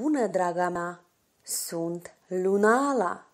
bună, draga mea! Sunt Lunala!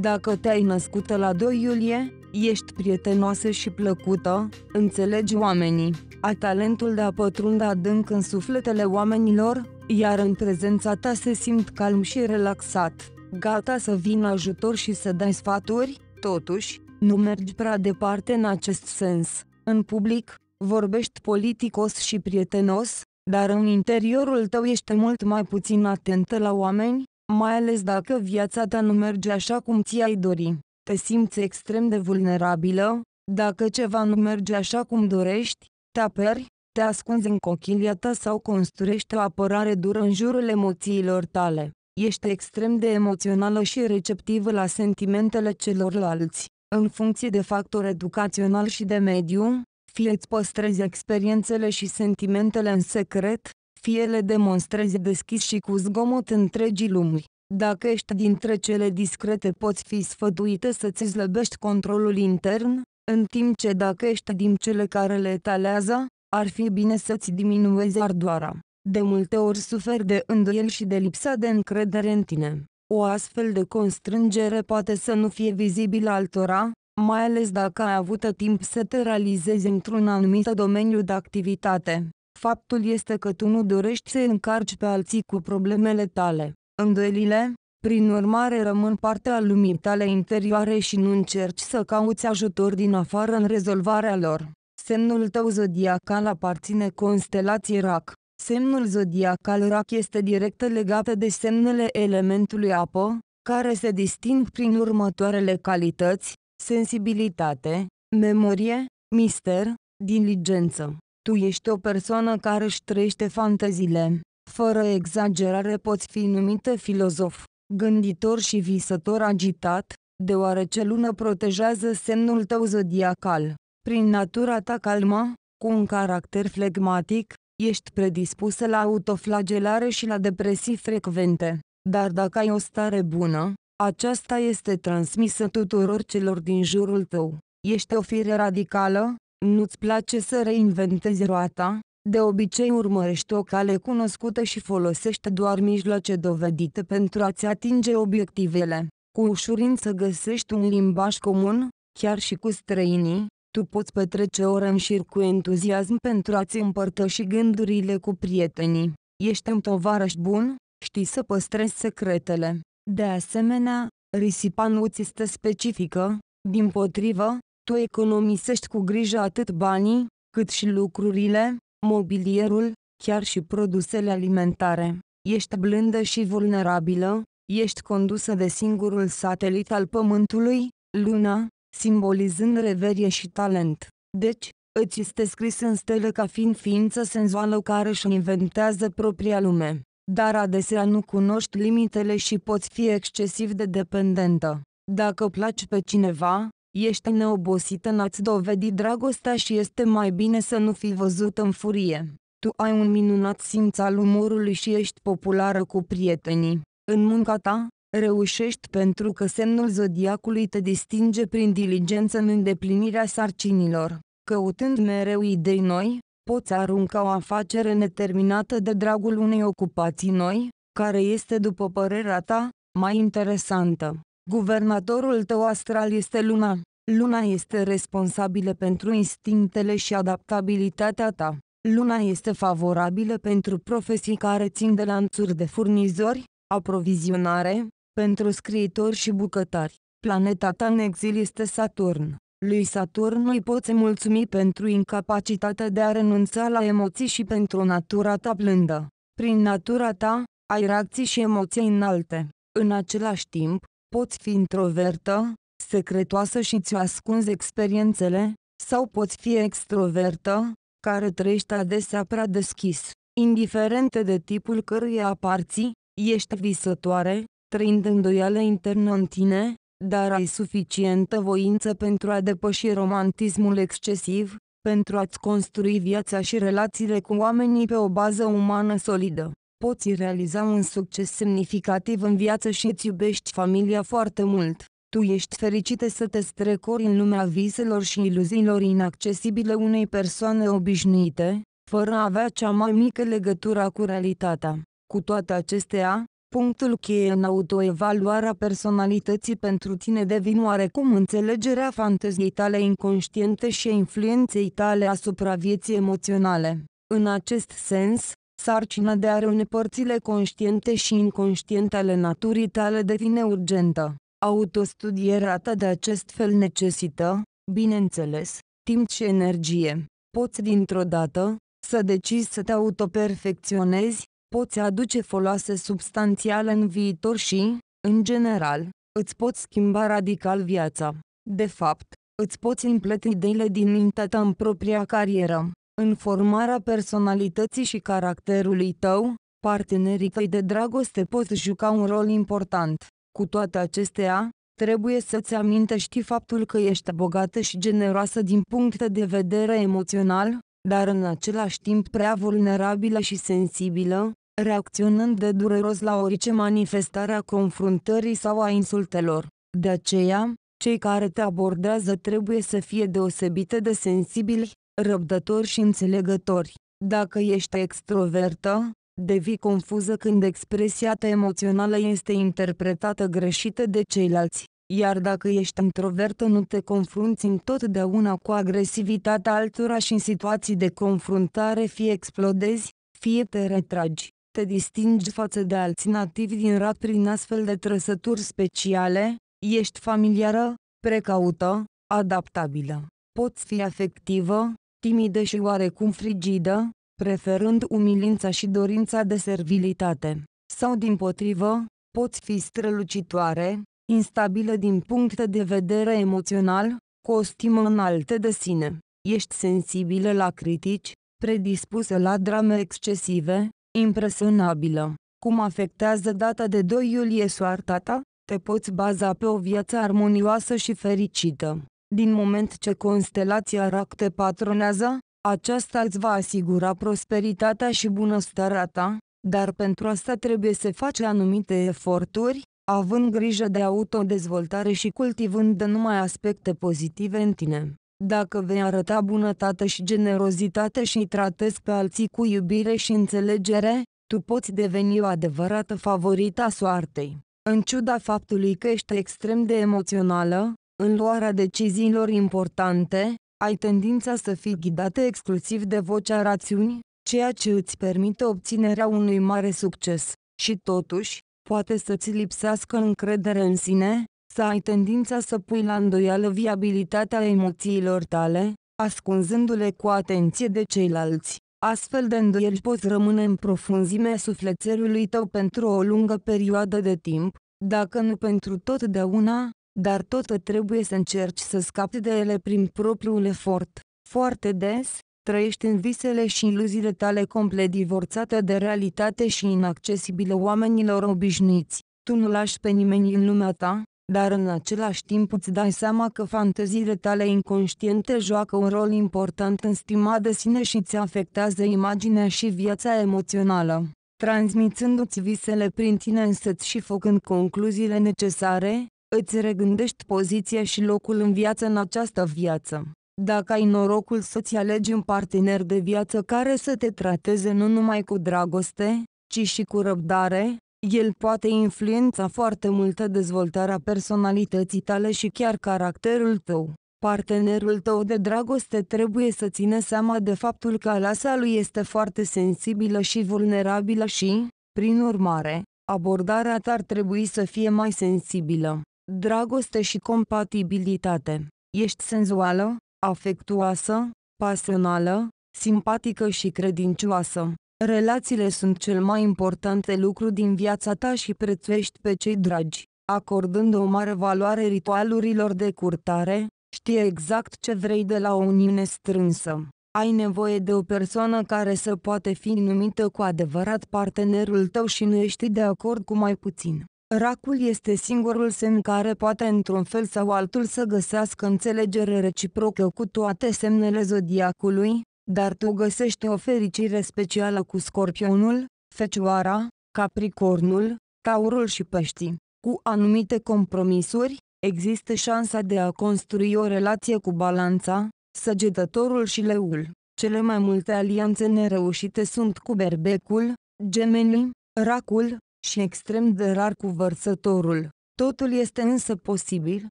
Dacă te-ai născut la 2 iulie, ești prietenoasă și plăcută, înțelegi oamenii, A talentul de a pătrunde adânc în sufletele oamenilor, iar în prezența ta se simt calm și relaxat, gata să vină ajutor și să dai sfaturi, totuși, nu mergi prea departe în acest sens. În public, vorbești politicos și prietenos, dar în interiorul tău ești mult mai puțin atentă la oameni, mai ales dacă viața ta nu merge așa cum ți-ai dori. Te simți extrem de vulnerabilă, dacă ceva nu merge așa cum dorești, te aperi, te ascunzi în cochilia ta sau construiești o apărare dură în jurul emoțiilor tale. Ești extrem de emoțională și receptivă la sentimentele celorlalți. În funcție de factor educațional și de mediu, fie îți păstrezi experiențele și sentimentele în secret, fie le demonstrezi deschis și cu zgomot întregii lumi. Dacă ești dintre cele discrete poți fi sfătuită să-ți slăbești controlul intern, în timp ce dacă ești din cele care le etalează, ar fi bine să-ți diminuezi ardoara. De multe ori suferi de îndoiel și de lipsa de încredere în tine. O astfel de constrângere poate să nu fie vizibilă altora, mai ales dacă ai avut timp să te realizezi într-un anumit domeniu de activitate. Faptul este că tu nu dorești să încarci pe alții cu problemele tale, îndoielile, prin urmare rămân parte a lumii tale interioare și nu încerci să cauți ajutor din afară în rezolvarea lor. Semnul tău zodiacal aparține constelației RAC. Semnul zodiacal RAC este direct legat de semnele elementului apă, care se disting prin următoarele calități, sensibilitate, memorie, mister, diligență. Tu ești o persoană care își trăiește fanteziile. Fără exagerare poți fi numită filozof, gânditor și visător agitat, deoarece lună protejează semnul tău zodiacal. Prin natura ta calmă, cu un caracter flegmatic, ești predispusă la autoflagelare și la depresii frecvente. Dar dacă ai o stare bună, aceasta este transmisă tuturor celor din jurul tău. Ești o fire radicală? Nu-ți place să reinventezi roata? De obicei urmărești o cale cunoscută și folosești doar mijloace dovedite pentru a-ți atinge obiectivele. Cu ușurință găsești un limbaj comun, chiar și cu străinii, tu poți petrece ore în șir cu entuziasm pentru a-ți împărtăși gândurile cu prietenii. Ești un tovarăș bun, știi să păstrezi secretele. De asemenea, risipa nu ți stă specifică, din potrivă, tu economisești cu grijă atât banii, cât și lucrurile, mobilierul, chiar și produsele alimentare. Ești blândă și vulnerabilă, ești condusă de singurul satelit al Pământului, Luna, simbolizând reverie și talent. Deci, îți este scris în stele ca fiind ființă senzuală care își inventează propria lume dar adesea nu cunoști limitele și poți fi excesiv de dependentă. Dacă placi pe cineva, ești neobosită în a-ți dovedi dragostea și este mai bine să nu fii văzut în furie. Tu ai un minunat simț al umorului și ești populară cu prietenii. În munca ta, reușești pentru că semnul zodiacului te distinge prin diligență în îndeplinirea sarcinilor. Căutând mereu idei noi, poți arunca o afacere neterminată de dragul unei ocupații noi, care este, după părerea ta, mai interesantă. Guvernatorul tău astral este luna. Luna este responsabilă pentru instinctele și adaptabilitatea ta. Luna este favorabilă pentru profesii care țin de lanțuri de furnizori, aprovizionare, pentru scriitori și bucătari. Planeta ta în exil este Saturn. Lui Saturn îi poți mulțumi pentru incapacitatea de a renunța la emoții și pentru natura ta blândă. Prin natura ta, ai reacții și emoții înalte. În același timp, poți fi introvertă, secretoasă și ți-o ascunzi experiențele, sau poți fi extrovertă, care trăiește adesea prea deschis. Indiferent de tipul căruia aparții, ești visătoare, trăind îndoială internă în tine, dar ai suficientă voință pentru a depăși romantismul excesiv, pentru a-ți construi viața și relațiile cu oamenii pe o bază umană solidă. Poți realiza un succes semnificativ în viață și îți iubești familia foarte mult. Tu ești fericită să te strecori în lumea viselor și iluziilor inaccesibile unei persoane obișnuite, fără a avea cea mai mică legătură cu realitatea. Cu toate acestea, Punctul cheie în autoevaluarea personalității pentru tine devin oarecum înțelegerea fanteziei tale inconștiente și a influenței tale asupra vieții emoționale. În acest sens, sarcina de a reune părțile conștiente și inconștiente ale naturii tale devine urgentă. Autostudierea ta de acest fel necesită, bineînțeles, timp și energie. Poți dintr-o dată, să decizi să te autoperfecționezi, poți aduce foloase substanțiale în viitor și, în general, îți poți schimba radical viața. De fapt, îți poți împleti ideile din mintea ta în propria carieră, în formarea personalității și caracterului tău, partenerii tăi de dragoste pot juca un rol important. Cu toate acestea, trebuie să-ți amintești faptul că ești bogată și generoasă din punct de vedere emoțional, dar în același timp prea vulnerabilă și sensibilă, reacționând de dureros la orice manifestare a confruntării sau a insultelor. De aceea, cei care te abordează trebuie să fie deosebite de sensibili, răbdători și înțelegători. Dacă ești extrovertă, devii confuză când expresia ta emoțională este interpretată greșită de ceilalți iar dacă ești introvertă nu te confrunți întotdeauna cu agresivitatea altora și în situații de confruntare fie explodezi, fie te retragi. Te distingi față de alții nativi din rat prin astfel de trăsături speciale, ești familiară, precaută, adaptabilă. Poți fi afectivă, timidă și oarecum frigidă, preferând umilința și dorința de servilitate. Sau din potrivă, poți fi strălucitoare, instabilă din punct de vedere emoțional, cu o stimă înaltă de sine, ești sensibilă la critici, predispusă la drame excesive, impresionabilă. Cum afectează data de 2 iulie soarta ta? Te poți baza pe o viață armonioasă și fericită. Din moment ce constelația RAC te patronează, aceasta îți va asigura prosperitatea și bunăstarea ta, dar pentru asta trebuie să faci anumite eforturi, având grijă de autodezvoltare și cultivând numai aspecte pozitive în tine. Dacă vei arăta bunătate și generozitate și îi tratezi pe alții cu iubire și înțelegere, tu poți deveni o adevărată favorită a soartei. În ciuda faptului că ești extrem de emoțională, în luarea deciziilor importante, ai tendința să fii ghidată exclusiv de vocea rațiunii, ceea ce îți permite obținerea unui mare succes. Și totuși, poate să ți lipsească încredere în sine, să ai tendința să pui la îndoială viabilitatea emoțiilor tale, ascunzându-le cu atenție de ceilalți. Astfel de îndoieli poți rămâne în profunzimea sufletelului tău pentru o lungă perioadă de timp, dacă nu pentru totdeauna, dar tot trebuie să încerci să scapi de ele prin propriul efort. Foarte des, trăiești în visele și iluziile tale complet divorțate de realitate și inaccesibile oamenilor obișnuiți. Tu nu lași pe nimeni în lumea ta, dar în același timp îți dai seama că fanteziile tale inconștiente joacă un rol important în stima de sine și îți afectează imaginea și viața emoțională. Transmițându-ți visele prin tine însăți și făcând concluziile necesare, îți regândești poziția și locul în viață în această viață. Dacă ai norocul să-ți alegi un partener de viață care să te trateze nu numai cu dragoste, ci și cu răbdare, el poate influența foarte multă dezvoltarea personalității tale și chiar caracterul tău. Partenerul tău de dragoste trebuie să țină seama de faptul că alasa lui este foarte sensibilă și vulnerabilă și, prin urmare, abordarea ta ar trebui să fie mai sensibilă. Dragoste și compatibilitate. Ești senzuală, afectuoasă, pasională, simpatică și credincioasă. Relațiile sunt cel mai important lucru din viața ta și prețuiești pe cei dragi, acordând o mare valoare ritualurilor de curtare, știi exact ce vrei de la o uniune strânsă. Ai nevoie de o persoană care să poate fi numită cu adevărat partenerul tău și nu ești de acord cu mai puțin. Racul este singurul semn care poate într-un fel sau altul să găsească înțelegere reciprocă cu toate semnele zodiacului, dar tu găsești o fericire specială cu scorpionul, fecioara, capricornul, taurul și peștii. Cu anumite compromisuri, există șansa de a construi o relație cu balanța, săgetătorul și leul. Cele mai multe alianțe nereușite sunt cu berbecul, gemenii, racul, și extrem de rar cu vărsătorul. Totul este însă posibil,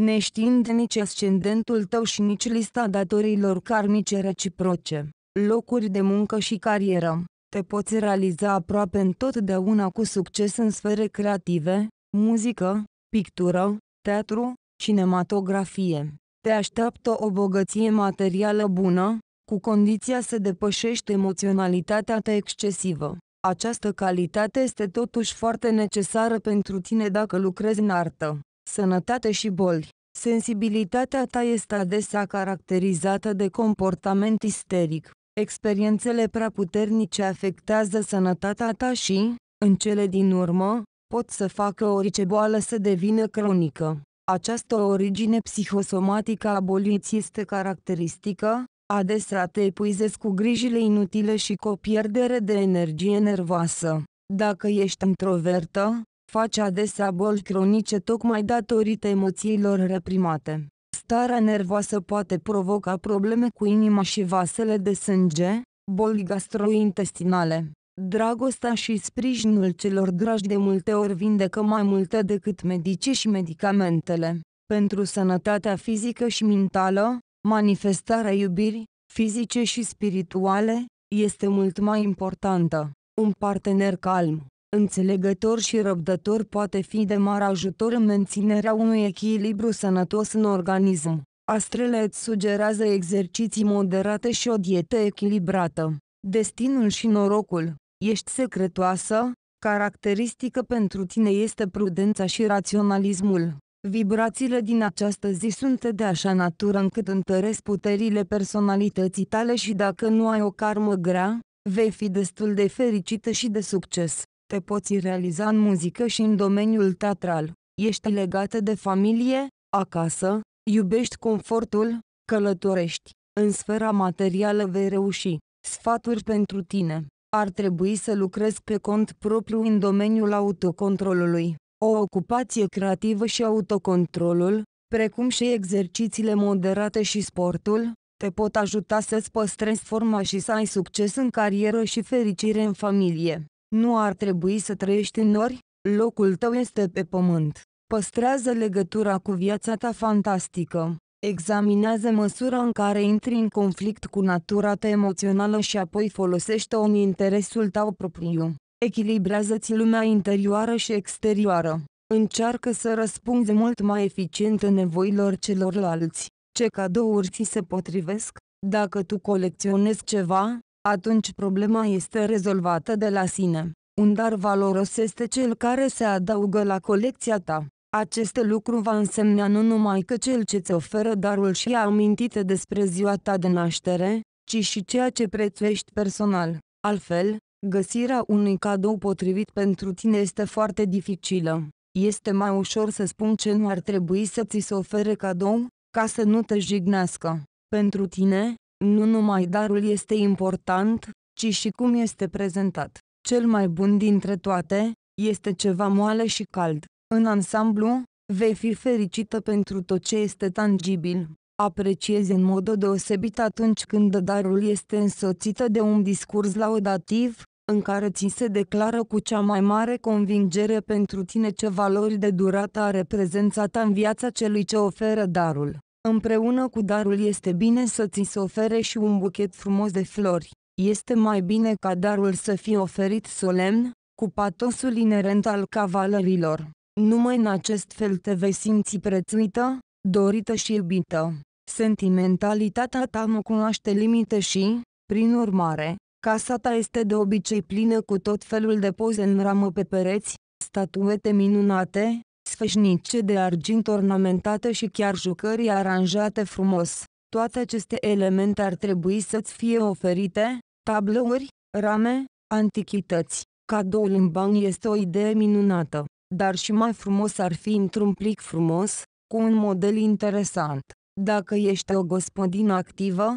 neștiind nici ascendentul tău și nici lista datorilor karmice reciproce, locuri de muncă și carieră. Te poți realiza aproape întotdeauna cu succes în sfere creative, muzică, pictură, teatru, cinematografie. Te așteaptă o bogăție materială bună, cu condiția să depășești emoționalitatea ta excesivă. Această calitate este totuși foarte necesară pentru tine dacă lucrezi în artă, sănătate și boli. Sensibilitatea ta este adesea caracterizată de comportament isteric. Experiențele prea puternice afectează sănătatea ta și, în cele din urmă, pot să facă orice boală să devină cronică. Această origine psihosomatică a bolii este caracteristică, adesea te epuizezi cu grijile inutile și cu o pierdere de energie nervoasă. Dacă ești introvertă, faci adesea boli cronice tocmai datorită emoțiilor reprimate. Starea nervoasă poate provoca probleme cu inima și vasele de sânge, boli gastrointestinale. Dragostea și sprijinul celor dragi de multe ori vindecă mai multe decât medicii și medicamentele. Pentru sănătatea fizică și mentală, Manifestarea iubirii, fizice și spirituale, este mult mai importantă. Un partener calm, înțelegător și răbdător poate fi de mare ajutor în menținerea unui echilibru sănătos în organism. Astrele îți sugerează exerciții moderate și o dietă echilibrată. Destinul și norocul. Ești secretoasă, caracteristică pentru tine este prudența și raționalismul. Vibrațiile din această zi sunt de așa natură încât întăresc puterile personalității tale și dacă nu ai o karmă grea, vei fi destul de fericită și de succes. Te poți realiza în muzică și în domeniul teatral. Ești legată de familie, acasă, iubești confortul, călătorești. În sfera materială vei reuși. Sfaturi pentru tine. Ar trebui să lucrezi pe cont propriu în domeniul autocontrolului o ocupație creativă și autocontrolul, precum și exercițiile moderate și sportul, te pot ajuta să-ți păstrezi forma și să ai succes în carieră și fericire în familie. Nu ar trebui să trăiești în nori, locul tău este pe pământ. Păstrează legătura cu viața ta fantastică. Examinează măsura în care intri în conflict cu natura ta emoțională și apoi folosește-o în interesul tău propriu. Echilibrează-ți lumea interioară și exterioară. Încearcă să răspunzi mult mai eficient nevoilor celorlalți. Ce cadouri ți se potrivesc? Dacă tu colecționezi ceva, atunci problema este rezolvată de la sine. Un dar valoros este cel care se adaugă la colecția ta. Acest lucru va însemna nu numai că cel ce ți oferă darul și-a amintite despre ziua ta de naștere, ci și ceea ce prețuiești personal. Altfel, Găsirea unui cadou potrivit pentru tine este foarte dificilă. Este mai ușor să spun ce nu ar trebui să ți se ofere cadou, ca să nu te jignească. Pentru tine, nu numai darul este important, ci și cum este prezentat. Cel mai bun dintre toate, este ceva moale și cald. În ansamblu, vei fi fericită pentru tot ce este tangibil. Apreciezi în mod deosebit atunci când darul este însoțită de un discurs laudativ, în care ți se declară cu cea mai mare convingere pentru tine ce valori de durată are prezența ta în viața celui ce oferă darul. Împreună cu darul este bine să ți se ofere și un buchet frumos de flori. Este mai bine ca darul să fie oferit solemn, cu patosul inerent al cavalerilor. Numai în acest fel te vei simți prețuită, dorită și iubită. Sentimentalitatea ta nu cunoaște limite și, prin urmare, Casa ta este de obicei plină cu tot felul de poze în ramă pe pereți, statuete minunate, sfășnice de argint ornamentate și chiar jucării aranjate frumos. Toate aceste elemente ar trebui să-ți fie oferite, tablouri, rame, antichități. Cadoul în bani este o idee minunată, dar și mai frumos ar fi într-un plic frumos, cu un model interesant. Dacă ești o gospodină activă,